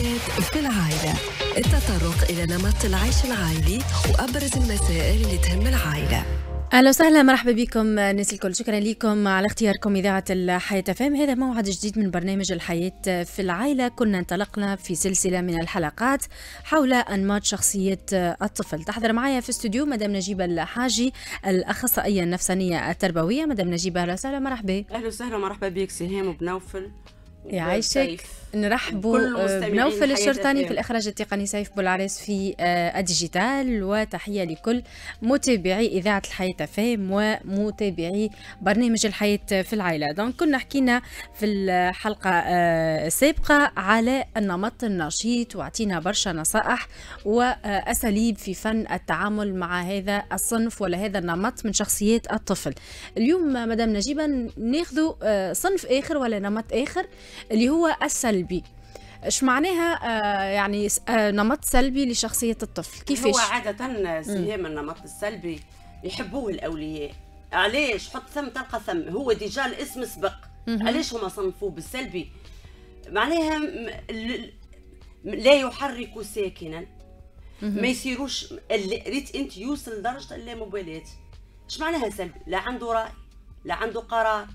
الحياة في العائلة التطرق إلى نمط العيش العائلي وأبرز المسائل اللي تهم العائلة اهلا وسهلا مرحبا بكم الناس الكل شكرا لكم على اختياركم اذاعه الحياه فهم هذا موعد جديد من برنامج الحياه في العائله كنا انطلقنا في سلسله من الحلقات حول انماط شخصيه الطفل تحضر معايا في الاستوديو مدام نجيبه الحاجي الاخصائيه النفسانيه التربويه مدام نجيبه اهلا وسهلا مرحبا اهلا وسهلا مرحبا بك سهام وبنوفل يعيشك نرحبوا آه، بنوفل الشرطاني في الاخراج التقني سيف بولعريس في آه، الديجيتال وتحيه لكل متابعي اذاعه الحياه فهم ومتابعي برنامج الحياه في العائله دونك كنا حكينا في الحلقه آه، السابقه على النمط النشيط واعطينا برشا نصائح واساليب في فن التعامل مع هذا الصنف ولا هذا النمط من شخصيات الطفل اليوم مدام نجيبه ناخذ صنف اخر ولا نمط اخر اللي هو السلبي سلبي ايش معناها آه، يعني آه، نمط سلبي لشخصيه الطفل كيفاش هو عاده سهام النمط السلبي يحبوه الاولياء علاش حط ثم تلقى ثم هو ديجا الاسم سبق علاش هما صنفوه بالسلبي معناها لا يحرك ساكنا ما يصيروش ريت انت يوصل لدرجه اللامبالاه اش معناها سلبي لا عنده راي لا عنده قرار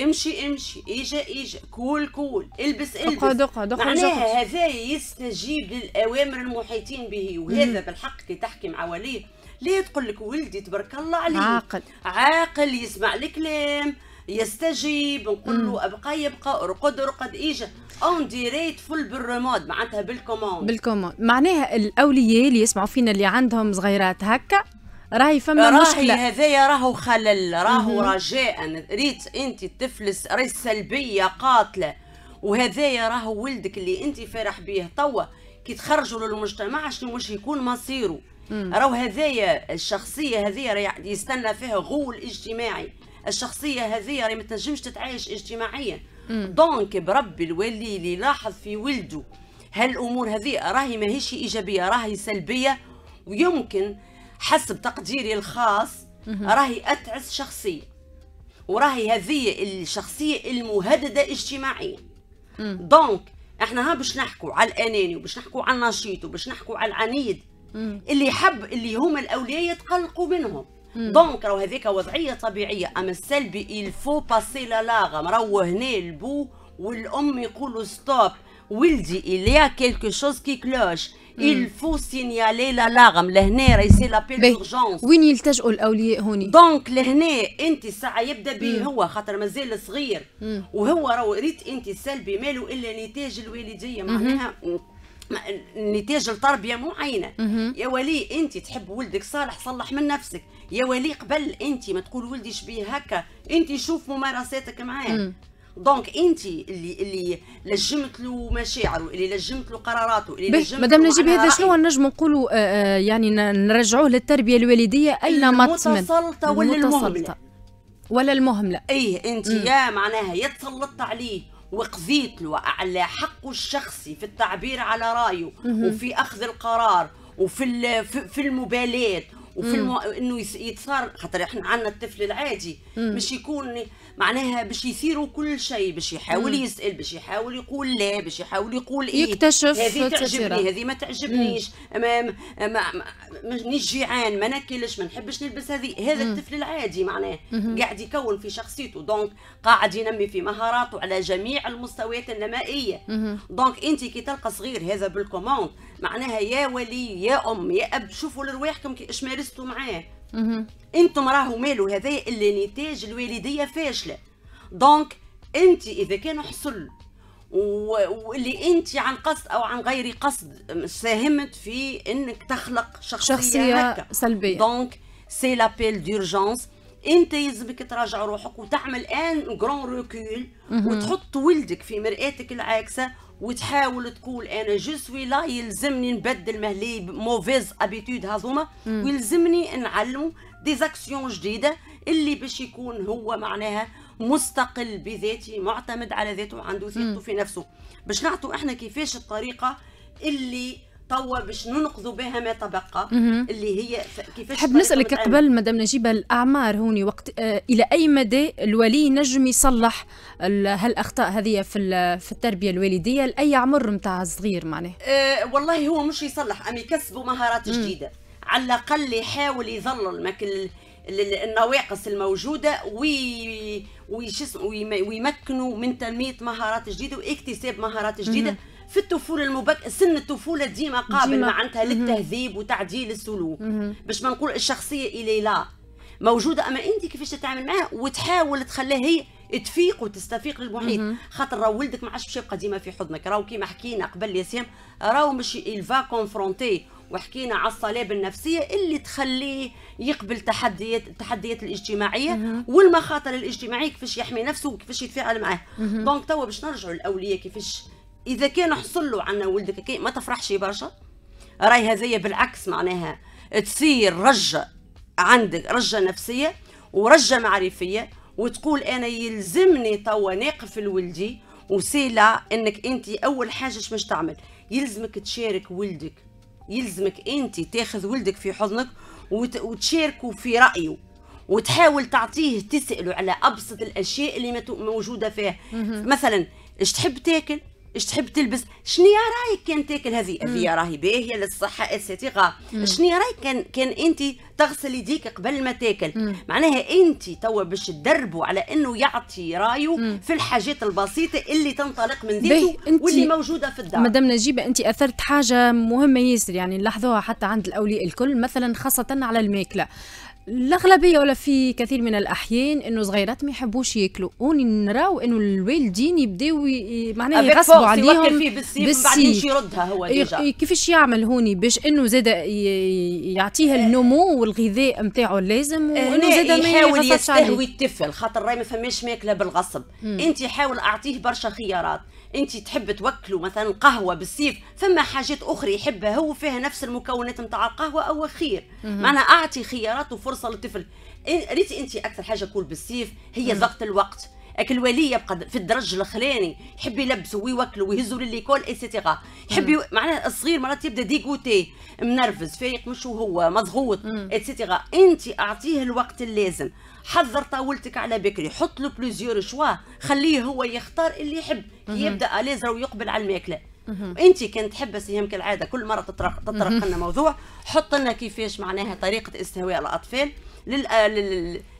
امشي امشي اجا اجا كول كول البس البس دقة دقة معناها هذا يستجيب للاوامر المحيطين به وهذا بالحق كي تحكي مع وليه ليه تقول لك ولدي تبارك الله عليه عاقل عاقل يسمع الكلام يستجيب نقول له ابقى يبقى ارقد ارقد ايجا اون ديريت فل بالريموت معناتها بالكوموند بالكوموند معناها الاولياء اللي يسمعوا فينا اللي عندهم صغيرات هكا راهي فما مشكلة راهي هذايا راهو خلل راهو رجاء ريت انت تفلس راهي سلبيه قاتله وهذايا راهو ولدك اللي انت فرح بيه توا كي تخرجوا للمجتمع شنو واش يكون مصيره راهو هذايا الشخصيه هذه راهي يستنى فيها غول اجتماعي الشخصيه هذه راهي ما تنجمش تتعايش اجتماعيا دونك بربي الولي اللي يلاحظ في ولده هالامور هذه راهي ماهيش ايجابيه راهي سلبيه ويمكن حسب تقديري الخاص راهي اتعس شخصيه وراهي هذه الشخصيه المهدده اجتماعيا دونك احنا ها باش نحكوا على الاناني وباش نحكوا على النشيط وباش نحكوا على العنيد اللي حب اللي هما الاولياء يتقلقوا منهم دونك راهو هذيك وضعيه طبيعيه اما السلبي الفو باسي لا لاغم راهو هنا البو والام يقولوا ستوب ولدي il y a quelque chose qui cloche il faut signaler l'alarme لهنا راهي سي لابيل دورجونس وين يلتجئوا الاولياء هوني دونك لهنا انت الساعه يبدا به هو خاطر مازال صغير وهو راهو ريت انت سلبي ماله الا نتاج الوالديه معناها نتاج التربيه معينه يا ولي انت تحب ولدك صالح صلح من نفسك يا ولي قبل انت ما تقول ولدي شبيه هكا انت شوف ممارساتك معاه دونك انت اللي اللي لجمت له مشاعره اللي لجمت له قراراته اللي لجمت له مدام نجيب هذا شنو نجم نقولوا آه، آه، يعني نرجعوه للتربيه الوالديه اين ما من المتسلطه ولا المهمله ولا المهمله ايه انت يا معناها يا تسلطت عليه وقضيت له على حقه الشخصي في التعبير على رايه وفي اخذ القرار وفي في المبالاه وفي المو... انه يتصار خاطر احنا عندنا الطفل العادي باش يكون معناها باش يثيروا كل شيء باش يحاول يسال باش يحاول يقول لا باش يحاول يقول ايه يكتشف هذه تعجبني هذه ما تعجبنيش ما ما... جيعان ما ناكلش ما نحبش نلبس هذه هذا الطفل العادي معناه قاعد يكون في شخصيته دونك قاعد ينمي في مهاراته على جميع المستويات النمائيه دونك انت كي تلقى صغير هذا بالكوموند معناها يا ولي يا ام يا اب شوفوا لرواحكم اش مارس عرستوا معاه انتم راهو مالو هذايا اللي نتاج الوالديه فاشله دونك انت اذا كان حصل واللي انت عن قصد او عن غير قصد ساهمت في انك تخلق شخصيه, شخصية هكا. سلبيه دونك سي لابيل دورجونس انت يلزمك تراجع روحك وتعمل ان جران ريكول وتحط ولدك في مرآتك العاكسه وتحاول تقول انا جو سوي لا يلزمني نبدل مهلي موفيز ابيتود هذوما ويلزمني نعلمو دي زاكسيون جديده اللي باش يكون هو معناها مستقل بذاته معتمد على ذاته وعنده ثقته في نفسه باش نعطوا احنا كيفاش الطريقه اللي توا باش ننقذوا بها ما تبقى اللي هي كيفاش نحب نسالك قبل مدام نجيبه الاعمار هوني وقت آه الى اي مدى الولي نجم يصلح هالاخطاء هذه في في التربيه الوالديه لاي عمر نتاع الصغير معناه آه والله هو مش يصلح ام يكسبوا مهارات مم. جديده على الاقل يحاول يظلل ماكل النواقص الموجوده وي ويمكنوا من تنميه مهارات جديده واكتساب مهارات جديده مم. في الطفوله المبكره سن الطفوله ديما قابل ديما. معناتها للتهذيب وتعديل السلوك باش ما نقول الشخصيه الي لا موجوده اما انت كيفاش تتعامل معها وتحاول تخليها هي تفيق وتستفيق للمحيط خاطر راه ولدك ما عادش باش يبقى ديما في حضنك راهو كيما حكينا قبل ياسين راهو مش الفا كونفرونتي وحكينا على الصلابه النفسيه اللي تخليه يقبل تحديات التحديات الاجتماعيه والمخاطر الاجتماعيه كيفاش يحمي نفسه وكيفاش يتفاعل معاه دونك توا باش نرجعوا الاوليه كيفاش اذا كان حصل له عنا ولدك ما تفرحش برشا راي هذايا بالعكس معناها تصير رجه عندك رجه نفسيه ورجه معرفيه وتقول انا يلزمني توا ناقف لولدي وسيلة انك انت اول حاجه باش تعمل يلزمك تشارك ولدك يلزمك انت تاخذ ولدك في حضنك وتشاركه في رايه وتحاول تعطيه تساله على ابسط الاشياء اللي موجوده فيه مثلا اش تحب تاكل اش تحب تلبس شنو رايك كان تاكل هذه هذه راهي باهيه للصحه اتسيتيرا شنو رايك كان كان انت تغسل يديك قبل ما تاكل مم. معناها انت توا باش تدربوا على انه يعطي رايه مم. في الحاجات البسيطه اللي تنطلق من ذاته واللي موجوده في الدار مدام نجيبه انت اثرت حاجه مهمه ياسر يعني نلاحظوها حتى عند الاولياء الكل مثلا خاصه على الماكله الاغلبيه ولا في كثير من الاحيان انه صغيرات ما يحبوش ياكلوا ونراو انه الوالدين يبداو معناها يغصبوا عليهم بالسيف بعدين يردها هو ديجا كيفاش يعمل هوني باش انه زاد يعطيها آه. النمو والغذاء نتاعو اللازم آه، وانه زاد ما يحاول يستهوي الطفل خاطر راهي ما فماش ماكله بالغصب انت حاول اعطيه برشا خيارات انت تحب توكلوا مثلا قهوه بالسيف فما حاجات اخرى يحبها هو فيها نفس المكونات نتاع القهوه او خير معناها اعطي خيارات وفرص فرصه للطفل ريتي انت اكثر حاجه كول بالسيف هي ضغط الوقت لكن الولي يبقى في الدرج الاخراني يحب يلبسوا ويوكلوا ويهزوا لليكول ايسيتيرا يحب معناها الصغير مرات يبدا ديغوتي منرفز فايق مش هو مضغوط ايسيتيرا انت اعطيه الوقت اللازم حضر طاولتك على بكري حط له بلوزيور شوا خليه هو يختار اللي يحب يبدا اليز ويقبل على الماكله انت كنت تحب سهام كالعاده كل مره تطرق تطرق لنا موضوع حط لنا كيفاش معناها طريقه استهواء الاطفال آه،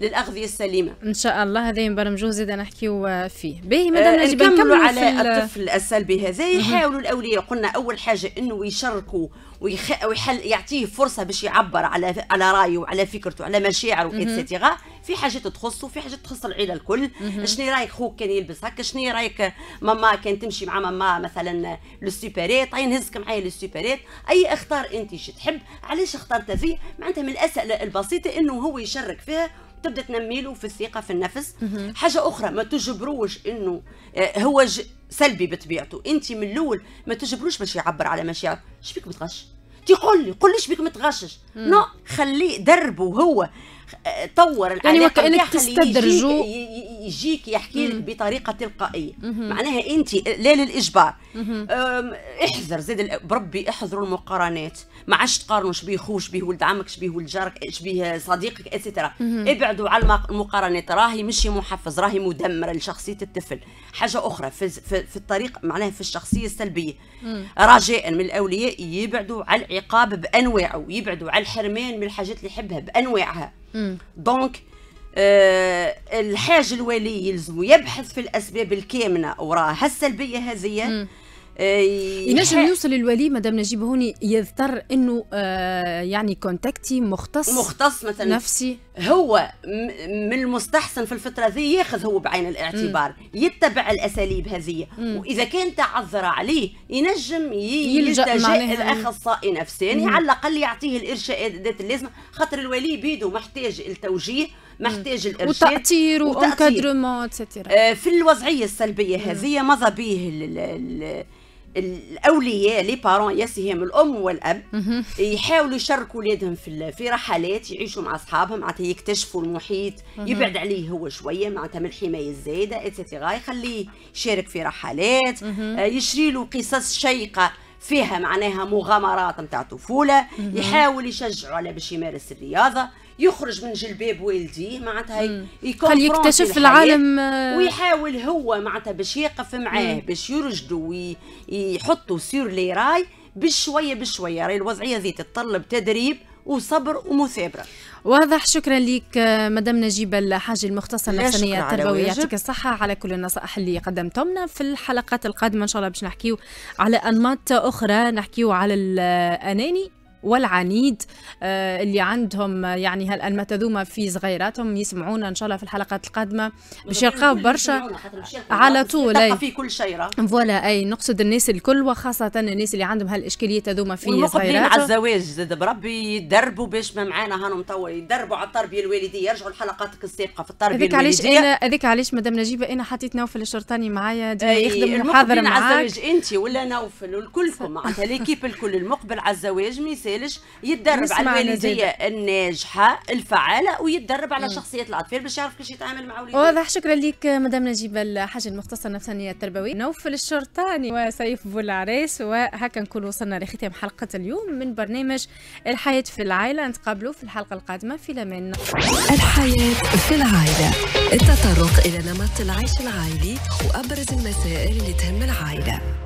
للاغذيه السليمه ان شاء الله هذا نبرمجوه زيد نحكيوا آه، فيه باهي مادام آه نكملوا على الطفل السلبي هذا يحاولوا الاولياء قلنا اول حاجه انه يشاركوا ويحل يعطيه فرصه باش يعبر على على رايه وعلى فكرته وعلى مشاعره اتسيتيرا في حاجات تخصه في حاجات تخص العيله الكل شنو رايك خوك كان يلبس هكا شنو رايك ماما كان تمشي مع ماما مثلا للسوبريت هاي طيب نهزك معايا للسوبريت اي اختار انت شي تحب علاش اخترت هذه معناتها من الاسئله البسيطه انه هو يشارك فيها تبدا تنمي له في الثقه في النفس حاجه اخرى ما تجبروش انه آه، هو ج... سلبي بطبيعته انت من الاول ما تجبروش باش يعبر على مشاعر شبيك بتغش تقول لي قول لي شبيك متغشش نو خليه دربه هو طور العلاقه يعني وكانك تستدرجوا يجيك يحكي لك بطريقه تلقائيه معناها انت لا للاجبار احذر زاد بربي احذروا المقارنات ما عادش تقارنوا شبيه خوك شبيه ولد عمك شبيه ولد جارك شبيه صديقك اتسترا ابعدوا على المقارنات راهي مش محفز راهي مدمره لشخصيه الطفل حاجه اخرى في, في, في الطريق معناها في الشخصيه السلبيه رجاء من الاولياء يبعدوا على العقاب بانواعه يبعدوا على الحرمان من الحاجات اللي يحبها بانواعها دونك أه الحاج الولي يلزم يبحث في الاسباب الكامنه وراء هالسلبيه هذه ينجم يوصل الولي مدام نجيب هوني يضطر انه آه يعني كونتاكتي مختص مختص مثلا نفسي هو من المستحسن في الفتره ذي ياخذ هو بعين الاعتبار م. يتبع الاساليب هذه واذا كان تعذر عليه ينجم يلجا الاخصائي نفساني يعني على الاقل يعطيه الارشادات اللازمه خاطر الولي بيدو محتاج التوجيه محتاج الارشاد وتاطير وانكادرمون آه، في الوضعيه السلبيه هذه مضى به الاولياء لي بارون يسهم الام والاب يحاولوا يشاركوا ولادهم في في رحلات يعيشوا مع اصحابهم معناتها يكتشفوا المحيط يبعد عليه هو شويه معناتها من الحمايه الزايده اتسيتيرا يخليه يشارك في رحلات آه، يشري له قصص شيقه فيها معناها مغامرات نتاع طفوله يحاول يشجعه على باش يمارس الرياضه يخرج من جلباب والديه معناتها يكون يكتشف العالم آه. ويحاول هو معناتها باش يقف معاه باش يرشدوا ويحطوا سير لي راي بشويه بشويه راهي الوضعيه ذي تتطلب تدريب وصبر ومثابره واضح شكرا لك آه، مدام نجيبة الحاج المختصة النفسانية التربوية يعطيك الصحة على كل النصائح اللي قدمتمنا في الحلقات القادمة إن شاء الله باش نحكيو على أنماط أخرى نحكيو على الأناني والعنيد آه، اللي عندهم يعني هالمتذومه في صغيراتهم يسمعونا ان شاء الله في الحلقات القادمه باش يلقاو برشا على طول اي في كل شيء فوالا اي نقصد الناس الكل وخاصه الناس اللي عندهم هالاشكاليه تذومه في صغيراتهم على الزواج زاد بربي يدربوا باش ما معانا هانو يدربوا على التربيه الوالديه يرجعوا لحلقاتك السابقه في التربيه هذيك علاش انا هذيك علاش مدام نجيبه انا حطيت نوفل الشرطاني معايا يخدم المحاضره معاك على الزواج انت ولا نوفل الكلكم معناتها ليكيب الكل المقبل على الزواج ما الخارج يتدرب على الوالديه الناجحه الفعاله ويتدرب على شخصيه الاطفال باش يعرف كيفاش يتعامل مع وليده واضح شكرا لك مدام نجيب الحاج المختصه النفسانيه التربويه نوفل الشرطاني يعني وسيف بولعريس وهكا نكون وصلنا لختام حلقه اليوم من برنامج الحياه في العائله نتقابلوا في الحلقه القادمه في الامان الحياه في العائله التطرق الى نمط العيش العائلي وابرز المسائل اللي تهم العائله